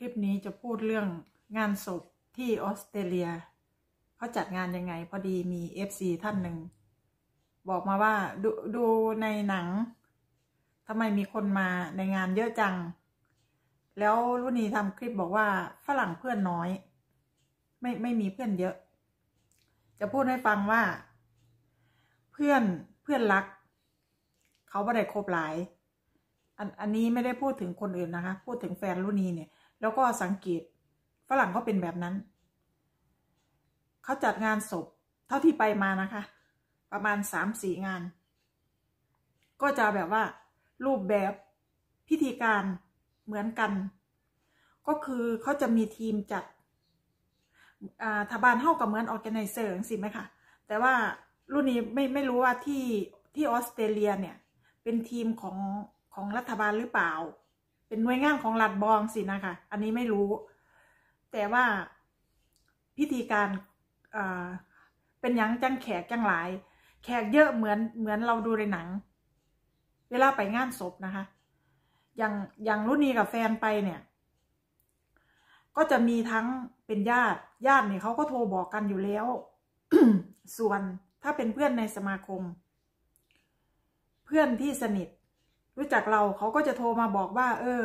คลิปนี้จะพูดเรื่องงานศพที่ออสเตรเลียเขาจัดงานยังไง พอดีมีเอฟซีท่านหนึ่ง บอกมาว่า ดูดูในหนังทำไมมีคนมาในงานเยอะจัง แล้วรุ่นีทำคลิปบอกว่าฝรั่งเพื่อนน้อย ไม่ไม่มีเพื่อนเยอะ จะพูดให้ฟังว่า เพื่อนเพื่อนรัก เขาไม่ได้คบหลายอันอันนี้ไม่ได้พูดถึงคนอื่นนะคะ พูดถึงแฟนรุ่นีเนี่ยแล้วก็สังเกตฝรั่งก็เป็นแบบนั้น เขาจัดงานศพเท่าที่ไปมานะคะ ประมาณสามสี่งาน ก็จะแบบว่า รูปแบบพิธีการเหมือนกัน ก็คือเขาจะมีทีมจัดทบานเท่ากับเหมือนออแกไนเซอร์สิไหมคะแต่ว่ารุ่นนี้ไม่ไม่รู้ว่าที่ที่ออสเตรเลียเนี่ย เป็นทีมของของรัฐบาลหรือเปล่าเป็นหน่วยงานของรัฐบองสินะคะ อันนี้ไม่รู้ แต่ว่าพิธีการเป็นยังจังแขกจังหลาย แขกเยอะเหมือนเหมือนเราดูในหนัง เวลาไปงานศพนะคะ อย่างอย่างรุ่นนี้กับแฟนไปเนี่ย ก็จะมีทั้งเป็นญาติ ญาติเนี่ยเขาก็โทรบอกกันอยู่แล้ว ส่วนถ้าเป็นเพื่อนในสมาคม เพื่อนที่สนิทรู้จักเราเขาก็จะโทรมาบอกว่า เออ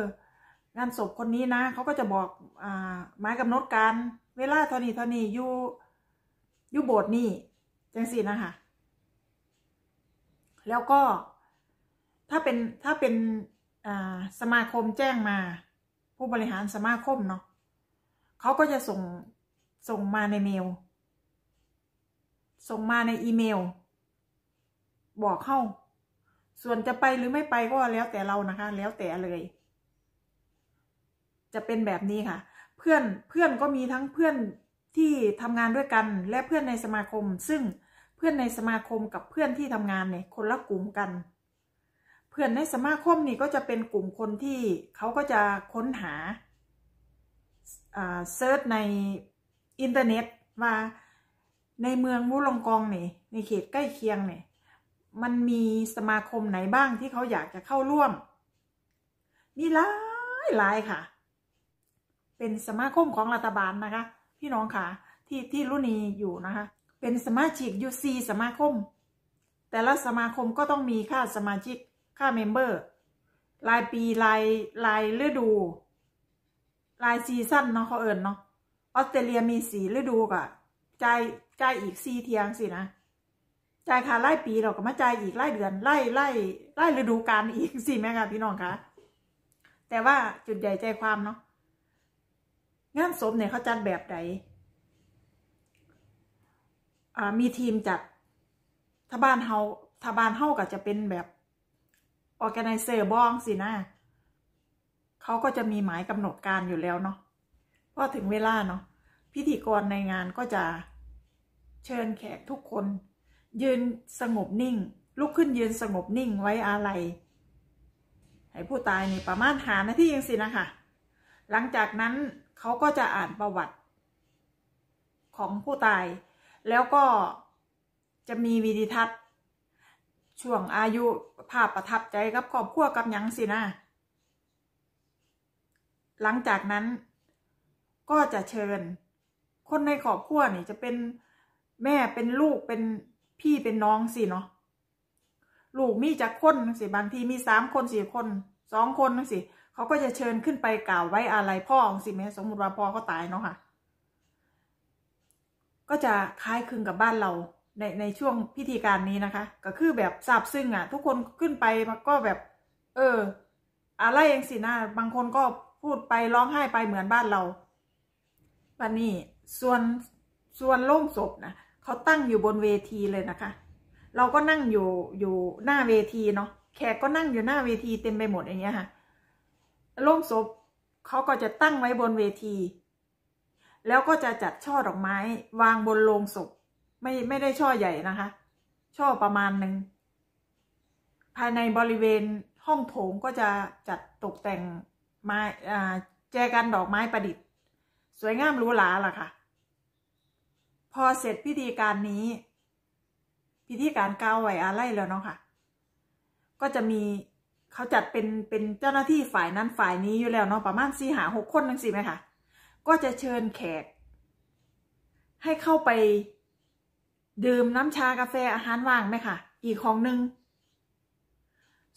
งานศพคนนี้นะ เขาก็จะบอก อ่า หมายกำหนดการ เวลาเท่านี้เท่านี้อยู่อยู่โบสถ์นี่จังสินะคะแล้วก็ถ้าเป็นถ้าเป็นสมาคมแจ้งมา ผู้บริหารสมาคมเนาะเขาก็จะส่งส่งมาในเมล ส่งมาในอีเมล บอกเข้าส่วนจะไปหรือไม่ไปก็แล้วแต่เรานะคะ แล้วแต่เลย จะเป็นแบบนี้ค่ะ เพื่อนเพื่อนก็มีทั้งเพื่อนที่ทำงานด้วยกัน และเพื่อนในสมาคม ซึ่งเพื่อนในสมาคมกับเพื่อนที่ทำงานเนี่ย คนละกลุ่มกัน เพื่อนในสมาคมนี่ก็จะเป็นกลุ่มคนที่ เขาก็จะค้นหาเซิร์ชในอินเทอร์เน็ต ว่าในเมืองมุลงกองเนี่ยในเขตใกล้เคียงเนี่ยมันมีสมาคมไหนบ้างที่เขาอยากจะเข้าร่วมมีหลายหลายค่ะ เป็นสมาคมของรัฐบาลนะคะ พี่น้องค่ะ ที่ที่รุ่นีอยู่นะคะเป็นสมาชิกยูซีสมาคม แต่ละสมาคมก็ต้องมีค่าสมาชิก ค่าเมมเบอร์รายปีรายรายฤดูรายซีซั่นเนาะเขาเอิญเนาะออสเตรเลียมีสีฤดูกะใจใจอีกซีเทียงสินะจ่ายค่าไล่ปีเราก็มาจ่ายอีกไล่เดือนไล่ไล่ไล่ฤดูกาลอีกสิแม่ค่ะพี่น้องคะแต่ว่าจุดใหญ่ใจความเนาะงานศพเนี่ยเขาจัดแบบไหนมีทีมจัดทบานเฮาทบานเฮาก็จะเป็นแบบออแกไนเซอร์บ้องสินะ เขาก็จะมีหมายกำหนดการอยู่แล้วเนาะพอถึงเวลาเนาะพิธีกรในงานก็จะเชิญแขกทุกคนยืนสงบนิ่งลุกขึ้นยืนสงบนิ่งไว้อะไรให้ผู้ตายนี่ ประมาณหานาที่ยังสินะคะหลังจากนั้นเขาก็จะอ่านประวัติ ของผู้ตาย แล้วก็จะมีวีดีทัศน์ ช่วงอายุ ภาพประทับใจกับครอบครัวกับยังสินะ หลังจากนั้นก็จะเชิญ คนในครอบครัวนี่จะเป็นแม่เป็นลูกเป็นพี่เป็นน้องสิเนาะ ลูกมีจากคนสิบางทีมีสามคนสี่คนสองคนสิ เขาก็จะเชิญขึ้นไปกล่าวไว้อะไรพ่อของสิแม่สมมติว่าพ่อเขาตายเนาะค่ะ ก็จะคล้ายคลึงกับบ้านเราในในช่วงพิธีการนี้นะคะ ก็คือแบบซาบซึ้งอะ่ะ ทุกคนขึ้นไปมันก็แบบ เอออะไรเองสินะบางคนก็พูดไปร้องไห้ไปเหมือนบ้านเราบ้านนี้ ส่วนส่วนโล่งศพนะเขาตั้งอยู่บนเวทีเลยนะคะ เราก็นั่งอยู่อยู่หน้าเวทีเนาะ แขกก็นั่งอยู่หน้าเวทีเต็มไปหมดอย่างเงี้ยค่ะโล่งศพเขาก็จะตั้งไว้บนเวที แล้วก็จะจัดช่อดอกไม้วางบนโลงศพไม่ไม่ได้ช่อใหญ่นะคะ ช่อประมาณหนึ่ง ภายในบริเวณห้องโถงก็จะจัดตกแต่งไม้แจกันดอกไม้ประดิษฐ์ สวยงามหรูหราล่ะค่ะพอเสร็จพิธีการนี้พิธีการกาวไหวอะไรแล้วเนาะค่ะ ก็จะมีเขาจัดเป็นเป็นเจ้าหน้าที่ฝ่ายนั้นฝ่ายนี้อยู่แล้วเนาะประมาณสี่หาหกคนนั่งสิไหมคะก็จะเชิญแขก ให้เข้าไปดื่มน้ำชากาแฟอาหารว่างไหมคะอีกของหนึ่ง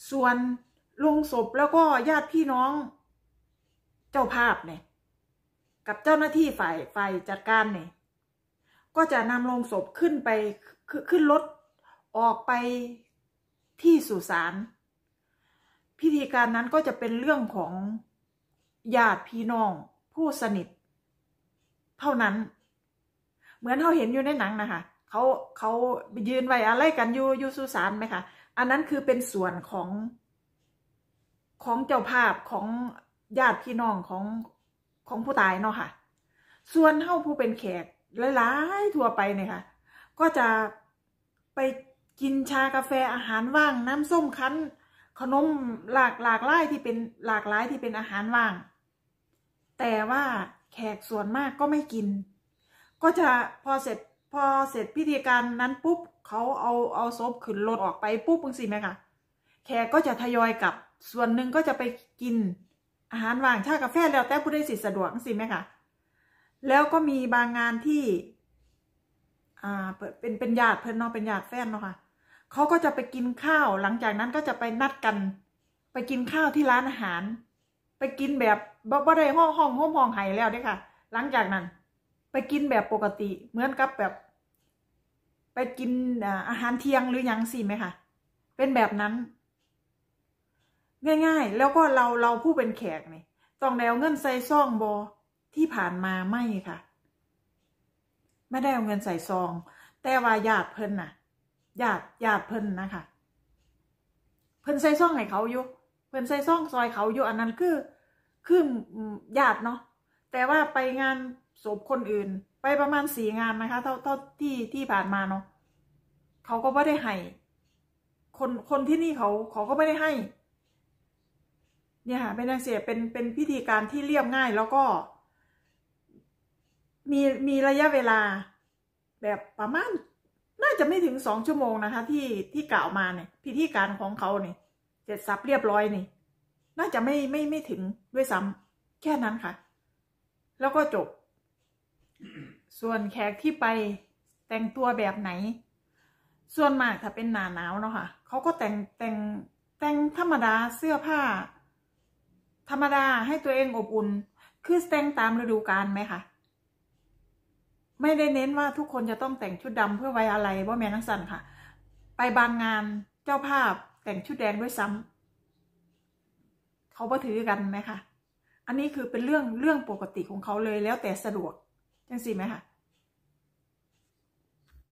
ส่วนลงศพแล้วก็ญาติพี่น้อง เจ้าภาพเนี่ย กับเจ้าหน้าที่ฝ่ายฝ่ายจัดการเนี่ยก็จะนำลงศพขึ้นไปขึ้นรถออกไปที่สุสานพิธีการนั้นก็จะเป็นเรื่องของญาติพี่น้องผู้สนิท เท่านั้น เหมือนเราเห็นอยู่ในหนังนะคะเขาเขายืนไว้อะไรกันอยู่อยู่สุสานไหมคะอันนั้นคือเป็นส่วนของของเจ้าภาพของญาติพี่น้องของของผู้ตายเนาะคะ่ะ ส่วนเท่าผู้เป็นแขกหลายๆทั่วไปเนี่ยค่ะ ก็จะไปกินชากาแฟอาหารว่าง น้ำส้มคั้นขนมหลากหลากหลายที่เป็นหลากหลายที่เป็นอาหารว่าง แต่ว่าแขกส่วนมากก็ไม่กิน ก็จะพอเสร็จพอเสร็จพิธีการนั้นปุ๊บ เขาเอาเอาศพขึ้นรถออกไปปุ๊บมึงสิไหมคะแขกก็จะทยอยกลับส่วนหนึ่งก็จะไปกินอาหารว่างชากาแฟแล้วแต่ผู้ได้สิทธิสะดวกสิไหมคะแล้วก็มีบางงานที่ อ่า เป็นเป็นญาติเพื่อนเนาะเป็นญาติแฟนเนาะค่ะ เขาก็จะไปกินข้าว หลังจากนั้นก็จะไปนัดกัน ไปกินข้าวที่ร้านอาหาร ไปกินแบบบ่บได้ห้องห้องห้องห้องไห้แล้วเด้ค่ะ หลังจากนั้น ไปกินแบบปกติ เหมือนกับแบบ ไปกินอาหารเที่ยงหรือยังสิไหมคะเป็นแบบนั้น ง่ายๆ แล้วก็เราเราผู้เป็นแขกนี่ต้องแล้วเงินใส่ซ่องบอที่ผ่านมาไม่ค่ะไม่ได้เอาเงินใส่ซองแต่ว่าญาติเพิ่นน่ะญาติญาติเพิ่นนะคะเพิ่นใส่ซองให้เขาอยู่เพิ่นใส่ซองซอยเขาอยู่อันนั้นคือคือญาติเนาะแต่ว่าไปงานศพคนอื่น ไปประมาณสี่งานนะคะเท่าเท่าที่ที่ผ่านมาเนาะเขาก็ไม่ได้ให้คนคนที่นี่เขาเขาก็ไม่ได้ให้ เนี่ยค่ะเป็นนางเสียเป็นเป็นพิธีการที่เรียบง่ายแล้วก็มีมีระยะเวลาแบบประมาณ น่าจะไม่ถึงสองชั่วโมงนะคะ ที่ที่กล่าวมาเนี่ย พิธีการของเขาเนี่ยเสร็จสับเรียบร้อยนี่ น่าจะไม่ไม่ไม่ถึงด้วยซ้ำาแค่นั้นค่ะ แล้วก็จบ ส่วนแขกที่ไป แต่งตัวแบบไหน ส่วนมากถ้าเป็นหนาหนาวเนาะคะ่ะ เขาก็แต่งแต่ง แต่งธรรมดาเสื้อผ้า ธรรมดาให้ตัวเองอบอุ่นคือแต่งตามฤดูกาลไหมค่ะไม่ได้เน้นว่าทุกคนจะต้องแต่งชุดดำเพื่อไว้อะไรว่าแม่นังสันค่ะ ไปบางงานเจ้าภาพแต่งชุดแดงด้วยซ้ำ เขาก็ถือกันไหมคะอันนี้คือเป็นเรื่องเรื่องปกติของเขาเลยแล้วแต่สะดวก จังสิไหมคะ